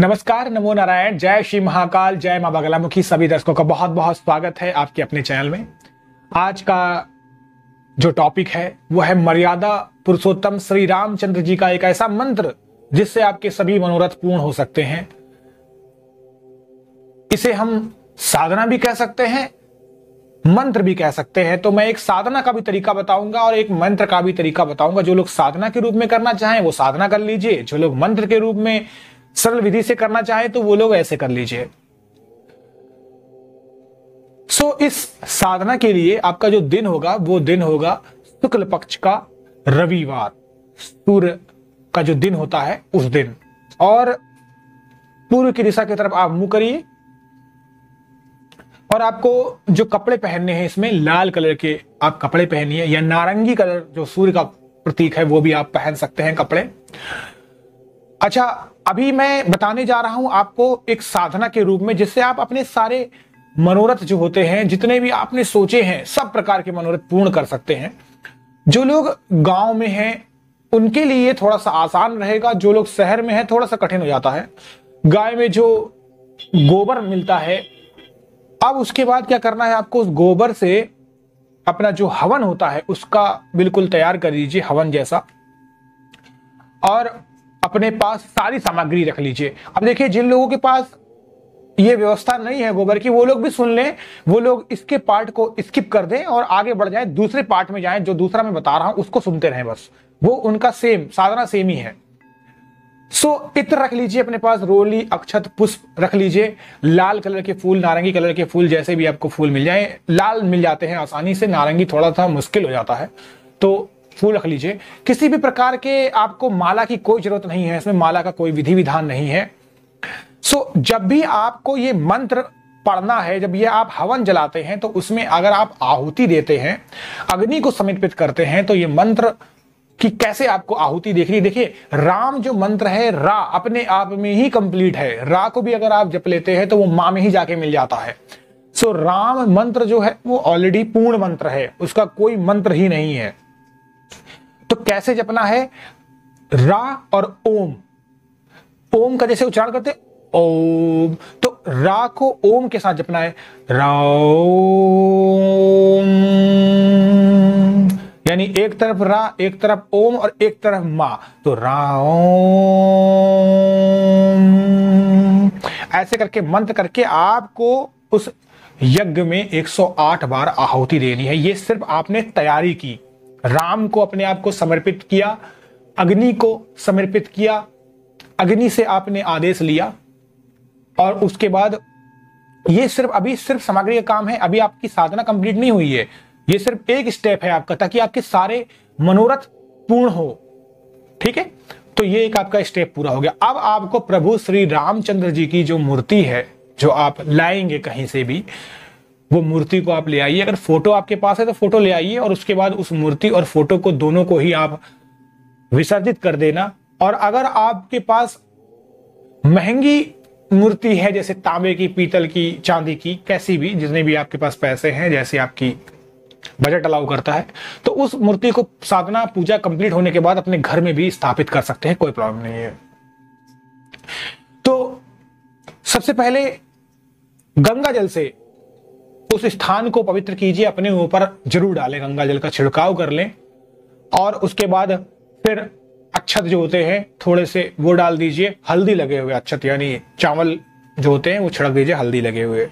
नमस्कार नमो नारायण जय श्री महाकाल जय मां बगलामुखी सभी दर्शकों का बहुत बहुत स्वागत है आपके अपने चैनल में आज का जो टॉपिक है वो है मर्यादा पुरुषोत्तम श्री रामचंद्र जी का एक ऐसा मंत्र जिससे आपके सभी मनोरथ पूर्ण हो सकते हैं इसे हम साधना भी कह सकते हैं मंत्र भी कह सकते हैं तो मैं एक साधना का भी तरीका बताऊंगा और एक मंत्र का भी तरीका बताऊंगा जो लोग साधना के रूप में करना चाहें वो साधना कर लीजिए जो लोग मंत्र के रूप में सरल विधि से करना चाहे तो वो लोग ऐसे कर लीजिए सो so, इस साधना के लिए आपका जो दिन होगा वो दिन होगा शुक्ल पक्ष का रविवार सूर्य का जो दिन होता है उस दिन और पूर्व की दिशा की तरफ आप मुंह करिए और आपको जो कपड़े पहनने हैं इसमें लाल कलर के आप कपड़े पहनिए या नारंगी कलर जो सूर्य का प्रतीक है वो भी आप पहन सकते हैं कपड़े अच्छा अभी मैं बताने जा रहा हूं आपको एक साधना के रूप में जिससे आप अपने सारे मनोरथ जो होते हैं जितने भी आपने सोचे हैं सब प्रकार के मनोरथ पूर्ण कर सकते हैं जो लोग गांव में हैं उनके लिए थोड़ा सा आसान रहेगा जो लोग शहर में हैं थोड़ा सा कठिन हो जाता है गाय में जो गोबर मिलता है अब उसके बाद क्या करना है आपको उस गोबर से अपना जो हवन होता है उसका बिल्कुल तैयार कर लीजिए हवन जैसा और अपने पास सारी सामग्री रख लीजिए अब देखिए जिन लोगों के पास ये व्यवस्था नहीं है गोबर की वो लोग भी सुन लें वो लोग इसके पार्ट को स्किप कर दें और आगे बढ़ जाएं दूसरे पार्ट में जाएं जो दूसरा मैं बता रहा हूं उसको सुनते रहें बस वो उनका सेम साधना सेम ही है सो so, इत्र रख लीजिए अपने पास रोली अक्षत पुष्प रख लीजिए लाल कलर के फूल नारंगी कलर के फूल जैसे भी आपको फूल मिल जाए लाल मिल जाते हैं आसानी से नारंगी थोड़ा सा मुश्किल हो जाता है तो फूल रख लीजिए किसी भी प्रकार के आपको माला की कोई जरूरत नहीं है इसमें माला का कोई विधि विधान नहीं है सो जब भी आपको ये मंत्र पढ़ना है जब ये आप हवन जलाते हैं तो उसमें अगर आप आहुति देते हैं अग्नि को समर्पित करते हैं तो ये मंत्र कि कैसे आपको आहुति देख रही देखिए राम जो मंत्र है रा अपने आप में ही कंप्लीट है रा को भी अगर आप जप लेते हैं तो वो माँ में ही जाके मिल जाता है सो so, राम मंत्र जो है वो ऑलरेडी पूर्ण मंत्र है उसका कोई मंत्र ही नहीं है तो कैसे जपना है रा और ओम ओम का जैसे उच्चारण करते ओम तो रा को ओम के साथ जपना है राम यानी एक तरफ रा एक तरफ ओम और एक तरफ मा तो राओ ऐसे करके मंत्र करके आपको उस यज्ञ में 108 बार आहुति देनी है ये सिर्फ आपने तैयारी की राम को अपने आप को समर्पित किया अग्नि को समर्पित किया अग्नि से आपने आदेश लिया और उसके बाद ये सिर्फ अभी सिर्फ सामग्री का काम है अभी आपकी साधना कंप्लीट नहीं हुई है ये सिर्फ एक स्टेप है आपका ताकि आपके सारे मनोरथ पूर्ण हो ठीक है तो ये एक आपका स्टेप पूरा हो गया अब आपको प्रभु श्री रामचंद्र जी की जो मूर्ति है जो आप लाएंगे कहीं से भी वो मूर्ति को आप ले आइए अगर फोटो आपके पास है तो फोटो ले आइए और उसके बाद उस मूर्ति और फोटो को दोनों को ही आप विसर्जित कर देना और अगर आपके पास महंगी मूर्ति है जैसे तांबे की पीतल की चांदी की कैसी भी जितने भी आपके पास पैसे हैं जैसे आपकी बजट अलाउ करता है तो उस मूर्ति को साधना पूजा कंप्लीट होने के बाद अपने घर में भी स्थापित कर सकते हैं कोई प्रॉब्लम नहीं है तो सबसे पहले गंगा जल से उस स्थान को पवित्र कीजिए अपने ऊपर जरूर डालें गंगा जल का छिड़काव कर लें और उसके बाद फिर अक्षत जो होते हैं थोड़े से वो डाल दीजिए हल्दी लगे हुए अक्षत यानी चावल जो होते हैं वो छिड़क दीजिए हल्दी लगे हुए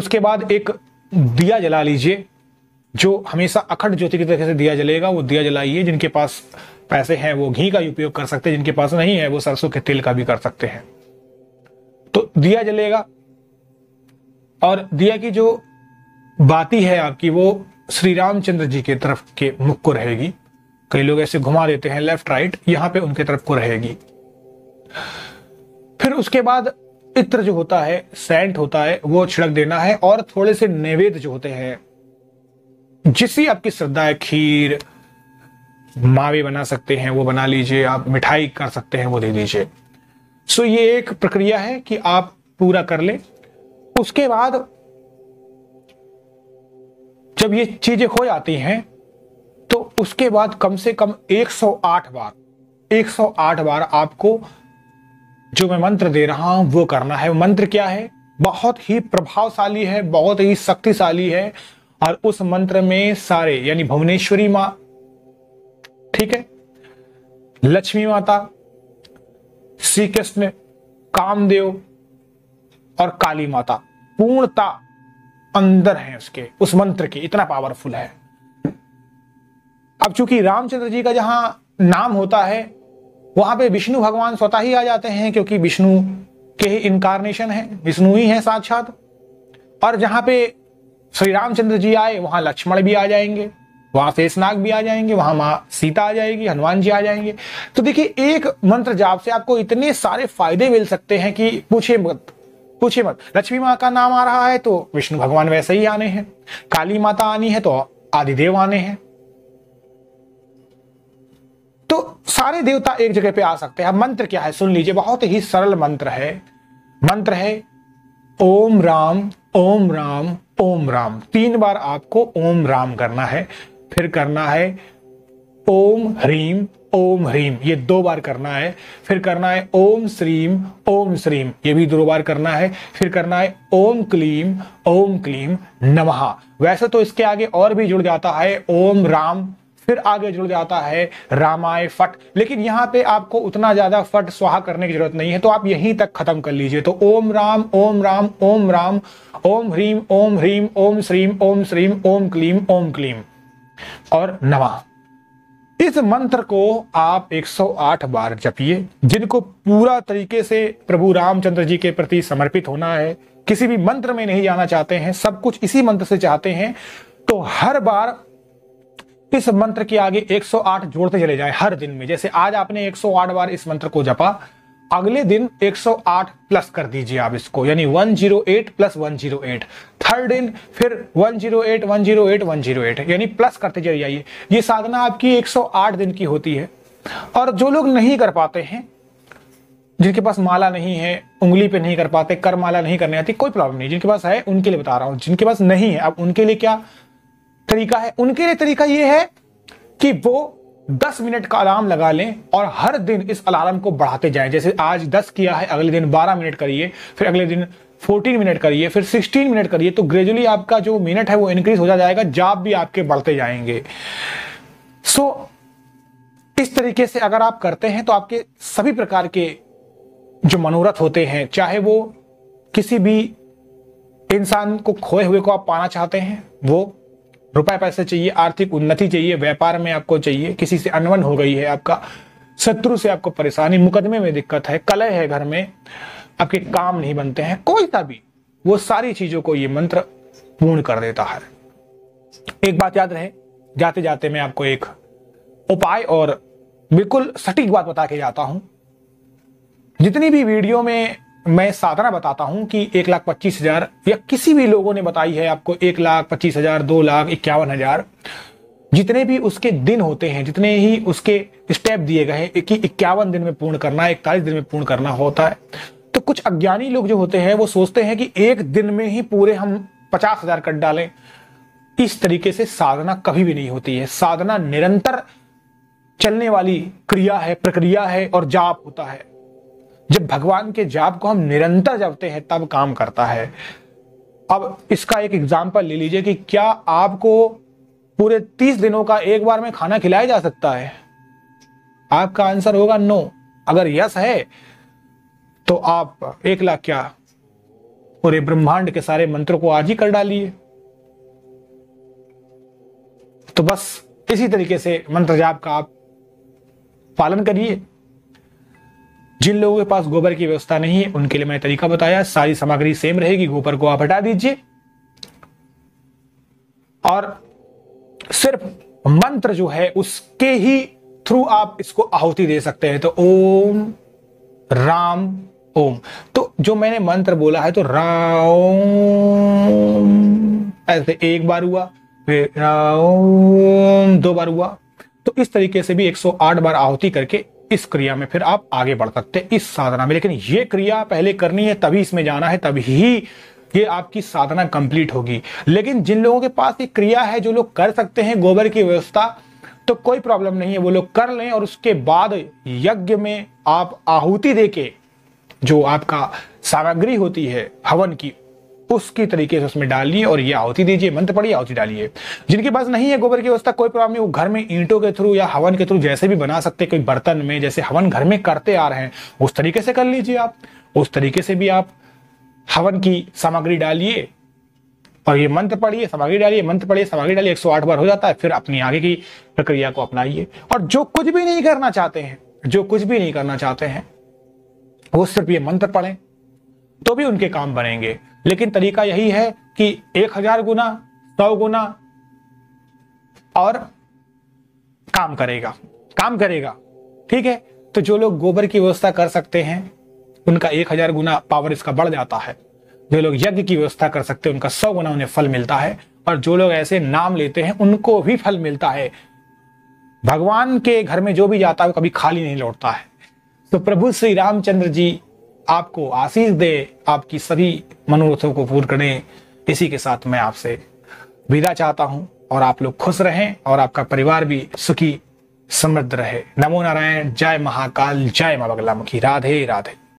उसके बाद एक दिया जला लीजिए जो हमेशा अखंड ज्योति की तरह से दिया जलेगा वो दिया जलाइए जिनके पास पैसे हैं वो घी का उपयोग कर सकते हैं जिनके पास नहीं है वो सरसों के तेल का भी कर सकते हैं तो दिया जलेगा और दिया की जो बाती है आपकी वो श्री रामचंद्र जी के तरफ के मुख को रहेगी कई लोग ऐसे घुमा देते हैं लेफ्ट राइट यहां पे उनके तरफ को रहेगी फिर उसके बाद इत्र जो होता है सेंट होता है वो छिड़क देना है और थोड़े से नैवेद्य जो होते हैं जिससे आपकी श्रद्धा है खीर मावे बना सकते हैं वो बना लीजिए आप मिठाई कर सकते हैं वो दे दीजिए सो ये एक प्रक्रिया है कि आप पूरा कर ले उसके बाद जब ये चीजें हो जाती हैं तो उसके बाद कम से कम 108 बार 108 बार आपको जो मैं मंत्र दे रहा हूं वो करना है मंत्र क्या है बहुत ही प्रभावशाली है बहुत ही शक्तिशाली है और उस मंत्र में सारे यानी भुवनेश्वरी मां ठीक है लक्ष्मी माता श्री कृष्ण कामदेव और काली माता पूर्णता अंदर है उसके उस मंत्र के इतना पावरफुल है अब चूंकि रामचंद्र जी का जहां नाम होता है वहां पे विष्णु भगवान स्वतः ही आ जाते हैं क्योंकि विष्णु के ही इनकारनेशन है विष्णु ही है साक्षात और जहां पे श्री रामचंद्र जी आए वहां लक्ष्मण भी आ जाएंगे वहां शेषनाग भी आ जाएंगे वहां माँ सीता आ जाएगी हनुमान जी आ जाएंगे तो देखिए एक मंत्र जाप से आपको इतने सारे फायदे मिल सकते हैं कि पूछे मत पूछिए मत लक्ष्मी माँ का नाम आ रहा है तो विष्णु भगवान वैसे ही आने हैं काली माता आनी है तो आदिदेव आने हैं तो सारे देवता एक जगह पे आ सकते हैं मंत्र क्या है सुन लीजिए बहुत ही सरल मंत्र है मंत्र है ओम राम ओम राम ओम राम तीन बार आपको ओम राम करना है फिर करना है ओम ह्रीम ओम ह्रीम ये दो बार करना है फिर करना है ओम श्रीम ओम श्रीम ये भी दो बार करना है फिर करना है ओम क्लीम ओम क्लीम नमः वैसे तो इसके आगे और भी जुड़ जाता है ओम राम फिर आगे जुड़ जाता है रामाय फट लेकिन यहाँ पे आपको उतना ज्यादा फट स्वाहा करने की जरूरत नहीं है तो आप यहीं तक खत्म कर लीजिए तो ओम राम ओम राम ओम राम ओम ह्रीम ओम ह्रीम ओम श्रीम ओम श्रीम ओम क्लीम ओम क्लीम और नमः इस मंत्र को आप 108 बार जपिए जिनको पूरा तरीके से प्रभु रामचंद्र जी के प्रति समर्पित होना है किसी भी मंत्र में नहीं जाना चाहते हैं सब कुछ इसी मंत्र से चाहते हैं तो हर बार इस मंत्र के आगे 108 जोड़ते चले जाए हर दिन में जैसे आज आपने 108 बार इस मंत्र को जपा अगले दिन 108 प्लस कर दीजिए आप इसको यानी 108 प्लस 108 थर्ड दिन फिर 108 108 108 यानी प्लस करते जाइए ये साधना आपकी 108 दिन की होती है और जो लोग नहीं कर पाते हैं जिनके पास माला नहीं है उंगली पे नहीं कर पाते कर माला नहीं करने आती कोई प्रॉब्लम नहीं जिनके पास है उनके लिए बता रहा हूं जिनके पास नहीं है अब उनके लिए क्या तरीका है उनके लिए तरीका यह है कि वो दस मिनट का अलार्म लगा लें और हर दिन इस अलार्म को बढ़ाते जाएं जैसे आज दस किया है अगले दिन बारह मिनट करिए फिर अगले दिन 14 मिनट करिए फिर 16 मिनट करिए तो ग्रेजुअली आपका जो मिनट है वो इंक्रीज हो जाएगा जाप भी आपके बढ़ते जाएंगे सो so, इस तरीके से अगर आप करते हैं तो आपके सभी प्रकार के जो मनोरथ होते हैं चाहे वो किसी भी इंसान को खोए हुए को आप पाना चाहते हैं वो रुपए पैसे चाहिए आर्थिक उन्नति चाहिए व्यापार में आपको चाहिए किसी से अनवन हो गई है आपका शत्रु से आपको परेशानी मुकदमे में दिक्कत है कलह है घर में आपके काम नहीं बनते हैं कोई सा भी वो सारी चीजों को ये मंत्र पूर्ण कर देता है एक बात याद रहे जाते जाते मैं आपको एक उपाय और बिल्कुल सटीक बात बता के जाता हूं जितनी भी वीडियो में मैं साधारण बताता हूं कि एक लाख पच्चीस हजार या किसी भी लोगों ने बताई है आपको एक लाख पच्चीस हजार दो लाख इक्यावन हजार जितने भी उसके दिन होते हैं जितने ही उसके स्टेप दिए गए हैं कि इक्यावन दिन में पूर्ण करना इकतालीस दिन में पूर्ण करना होता है तो कुछ अज्ञानी लोग जो होते हैं वो सोचते हैं कि एक दिन में ही पूरे हम पचास हजार कट डालें इस तरीके से साधना कभी भी नहीं होती है साधना निरंतर चलने वाली क्रिया है प्रक्रिया है और जाप होता है जब भगवान के जाप को हम निरंतर जपते हैं तब काम करता है अब इसका एक एग्जाम्पल ले लीजिए कि क्या आपको पूरे तीस दिनों का एक बार में खाना खिलाया जा सकता है आपका आंसर होगा नो अगर यस है तो आप एक लाख क्या पूरे ब्रह्मांड के सारे मंत्रों को आज ही कर डालिए तो बस इसी तरीके से मंत्र जाप का आप पालन करिए जिन लोगों के पास गोबर की व्यवस्था नहीं है उनके लिए मैंने तरीका बताया सारी सामग्री सेम रहेगी गोबर को आप हटा दीजिए और सिर्फ मंत्र जो है उसके ही थ्रू आप इसको आहुति दे सकते हैं तो ओम राम ओम तो जो मैंने मंत्र बोला है तो राम ऐसे एक बार हुआ फिर राम दो बार हुआ तो इस तरीके से भी 108 बार आहुति करके इस क्रिया में फिर आप आगे बढ़ सकते हैं इस साधना में लेकिन ये क्रिया पहले करनी है तभी इसमें जाना है तभी ये आपकी साधना कंप्लीट होगी लेकिन जिन लोगों के पास ये क्रिया है जो लोग कर सकते हैं गोबर की व्यवस्था तो कोई प्रॉब्लम नहीं है वो लोग कर लें और उसके बाद यज्ञ में आप आहुति दे के जो आपका सामग्री होती है हवन की उसकी तरीके से उसमें डालिए और ये आहुति दीजिए मंत्र पढ़िए आहुति डालिए जिनके पास नहीं है गोबर की व्यवस्था कोई प्रॉब्लम नहीं वो घर में ईंटों के थ्रू या हवन के थ्रू जैसे भी बना सकते कोई बर्तन में जैसे हवन घर में करते आ रहे हैं उस तरीके से कर लीजिए आप उस तरीके से भी आप हवन की सामग्री डालिए और ये मंत्र पढ़िए सामग्री डालिए मंत्र पढ़िए सामग्री डालिए 108 बार हो जाता है फिर अपनी आगे की प्रक्रिया को अपनाइए और जो कुछ भी नहीं करना चाहते हैं जो कुछ भी नहीं करना चाहते हैं वो सिर्फ ये मंत्र पढ़ें तो भी उनके काम बनेंगे लेकिन तरीका यही है कि एक हजार गुना सौ गुना और काम करेगा काम करेगा ठीक है तो जो लोग गोबर की व्यवस्था कर सकते हैं उनका एक हजार गुना पावर इसका बढ़ जाता है जो लोग यज्ञ की व्यवस्था कर सकते हैं उनका सौ गुना उन्हें फल मिलता है और जो लोग ऐसे नाम लेते हैं उनको भी फल मिलता है भगवान के घर में जो भी जाता है वो कभी खाली नहीं लौटता है तो प्रभु श्री रामचंद्र जी आपको आशीष दे आपकी सभी मनोरथों को पूर्ण करें इसी के साथ मैं आपसे विदा चाहता हूं और आप लोग खुश रहें और आपका परिवार भी सुखी समृद्ध रहे नमो नारायण जय महाकाल जय मा बगला मुखी राधे राधे